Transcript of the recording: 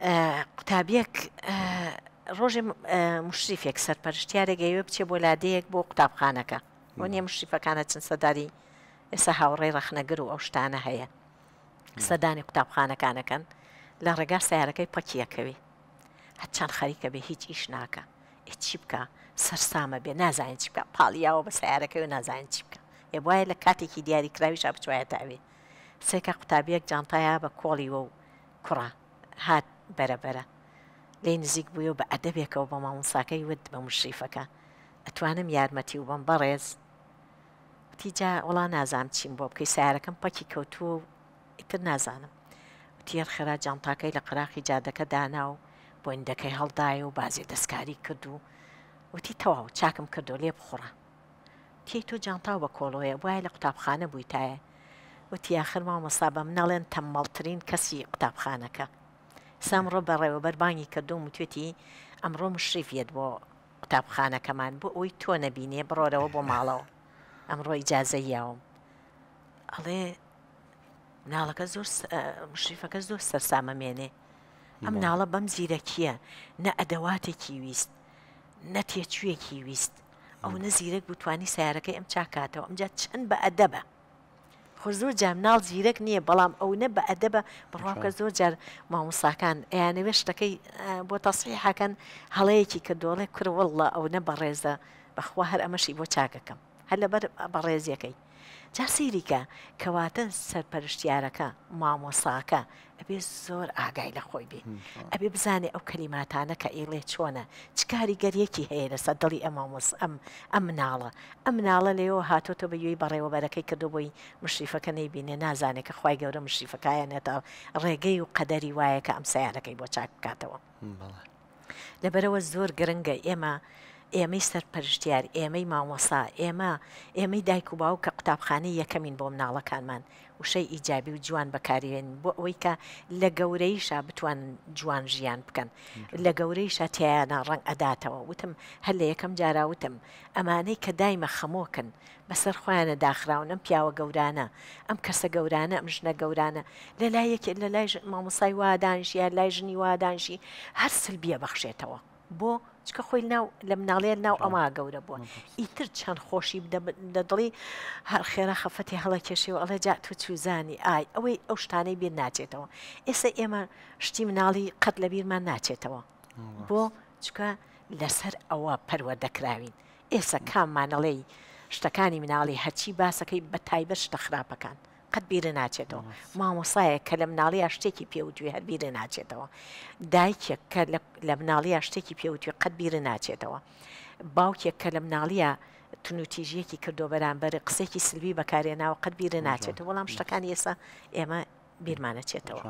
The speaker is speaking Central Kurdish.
قوتابیەک ڕۆژێ مشریفێک سەرپەرشتیارێگەوێ بچێ بۆ لادەیەک بۆ قوتابخانەکە بۆ نیە مشریفەکانە چەند سەداری ئێستا هاوڕێی ڕەخنەگر و ئەو شتانە هەیە سەدانی قوتابخانەکانەکەن لە ڕێگا سیارەکەی پەکیەکەوی هەچان خەریکە بێ هیچ ئیش ناکە چی بکە سەرسامە بێ نازانین چی بکە پاڵیاوە بە سیارەکەی و نازانین چی بکە ێ وایە لە کاتێکی دیاری کراویش بچوایە تاوێ سێکە قوتابیەک جانتایە بە کۆڵیەوە و کوڕە هات بەرەبەرە لێ نزیک بووە بە ئەدەبێکەوە بە مامۆساکەی ود بە مشریفەکە ئەتوانم یارمەتی و بم بەڕێز وتیجا وڵا نازانم چیم بۆ بکەی سیارەکەم پەکی کەوتووە و ئیتر نازانم وتیر خێرا جانتاکەی لە قراقی جادەکە دانا و بۆ ئندەکەی هەڵدایە و بازی دەستکاری کرد و وتی تەواو چاکم کردو لێ بخۆڕە تی تۆ جانتا بە کۆڵۆیە وای لە قوتابخانە بوویتایە وتی آخر مامەسا بەم نەڵێن تەمەڵترین کەسی قوتابخانەکە سامڕۆ بەڕێوە بەربانی کردوم و توێتی ئەمڕۆ مشریفێت بۆ قوتابخانەکەمان بۆ ئەوی تۆ نەبینێ بڕۆرەوە بۆ ماڵەوە ئەمڕۆ ئیجازە یاوم ئەڵێ ناڵەکە زۆر مشریفەکە زۆر سەرسامە مێنێ ئەم ناڵە بەم زیرەکیە نە ئەدەواتێکی ویست نە تێچوویەکی ویست ئەو نەزیرەک بتوانی سیارەکەی ئەم چاکاتەوە ئەمجا چەند بە ئەدەبە خۆ زۆر جار ناڵ زیرەک نییە بەڵام ئەو نە بە ئەدەبە بڕواکە زۆر جار مامۆساکان یانەوێ شتەکەی بۆ تەسیحەکەن هەڵەیەکی کە دۆڵێ کروەڵە ئەو نە بەڕێزە بەخوا هەر ئەمەشی بۆ چاکەکەم هەر لەبەر بەڕێزیەکەی. جا سیریکە کەواتە سەرپەرشتیارەکە مامۆساکە ئەبێ زۆر ئاگای لە خۆی بین ئەبێ بزانێ ئەو کەلیماتانە کە ئێڵێ چۆنە چکاری گەریەکی هەیە لەسەر دڵی ئەمامۆس ئەم ئەم مناڵە ئەم مناڵە لێەوە هاتۆتە بە یوی بەڕێوەبەرەکەی کردو بۆی مشریفەکە نەیبینێ نازانێت کە خی گەورە مشریفەکایەنێتە ڕێگەی و قەدەری وایە کە ئەم سیارەکەی بۆ چاک بکاتەوە لەبەرەوە زۆر گرنگە ئێمە ئێمەی سەرپەرشتیار ئێمەی مامۆسا ئێمە ئێمەی دایک و باو کە قوتابخانەی یەکەمین بۆ مناڵەکانمان وشەی ئیجابی و جوان بەکارێن بۆ ئەوەی کە لە گەورەیشا بتوان جوان ژیان بکەن لە گەورەیشا تیانە ڕنگ ئەداتەوە وتم هەر لە یەکەم جاراوتم ئەمانەی کە دایمە خەمۆکن بەسەر خۆیانە داخراون ئەم پیاوە گەورانە ئەم کەسە گەورانە ئەم ژنە گەورانە لە لایەک لە لای مامۆسای وادانشی یا لای ژنی وادانشی هەر سلبیە بەخشێتەوە بۆ کچکە خۆی ناو لە مناڵێن ناو ئەما گەورە بووە ئیتر چەند خۆشی دەدڵی هەر خێرە خەفەتی هەڵە کێشی و ئەڵە جا تو چوزانی ئای ئەوەی ئەو شتانەی بیر ناچێتەوە ئێستا ئێمە شتی مناڵی قەت لە بیرمان ناچێتەوە بۆ چکە لەسەر ئەوە پەروە دەکراوین ئێستا کاممانەڵێی شتەکانی مناڵی هەچی باسەکەی بە تایبەر شتە خراپەکان. قەت بیرە ناچێتەوە مامۆسایە کە لە مناڵی شتێکی پێوتوی هەر بیرە ناچێتەوە دایکێک کە لە مناڵی شتێکی پێوتوی قەت بیرە ناچێتەوە باوکێک کە لە مناڵیە تونوتیژیەکی کردو بەرامبەر قسێکی سلوی بەکارێناوە قەت بیرە ناچێتەوە وەڵام شتەکان ئێسا ئێمە بیرمانەچێتەوە.